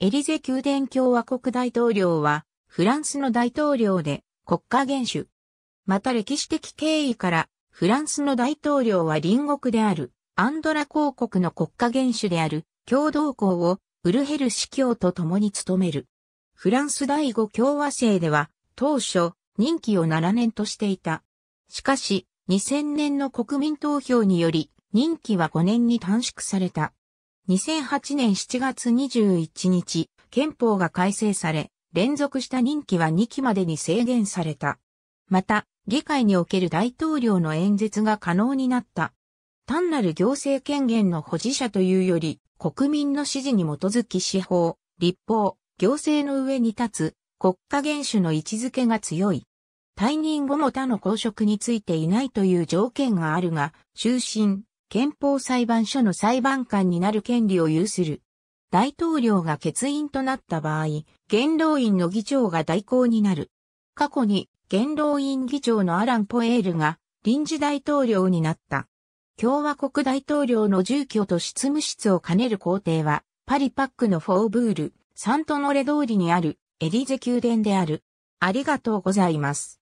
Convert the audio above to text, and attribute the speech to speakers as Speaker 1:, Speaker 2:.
Speaker 1: エリゼ宮殿共和国大統領は、フランスの大統領で国家元首。また歴史的経緯から、フランスの大統領は隣国である、アンドラ公国の国家元首である、共同公を、ウルヘル司教と共に務める。フランス第五共和制では、当初、任期を7年としていた。しかし、2000年の国民投票により、任期は5年に短縮された。2008年7月21日、憲法が改正され、連続した任期は2期までに制限された。また、議会における大統領の演説が可能になった。単なる行政権限の保持者というより、国民の支持に基づき司法、立法、行政の上に立つ国家元首の位置づけが強い。退任後も他の公職についていないという条件があるが、終身、憲法裁判所の裁判官になる権利を有する。大統領が欠員となった場合、元老院の議長が代行になる。過去に元老院議長のアラン・ポエールが臨時大統領になった。共和国大統領の住居と執務室を兼ねる皇帝は、パリパックのフォーブール、サントノレ通りにあるエリゼ宮殿である。ありがと
Speaker 2: うございます。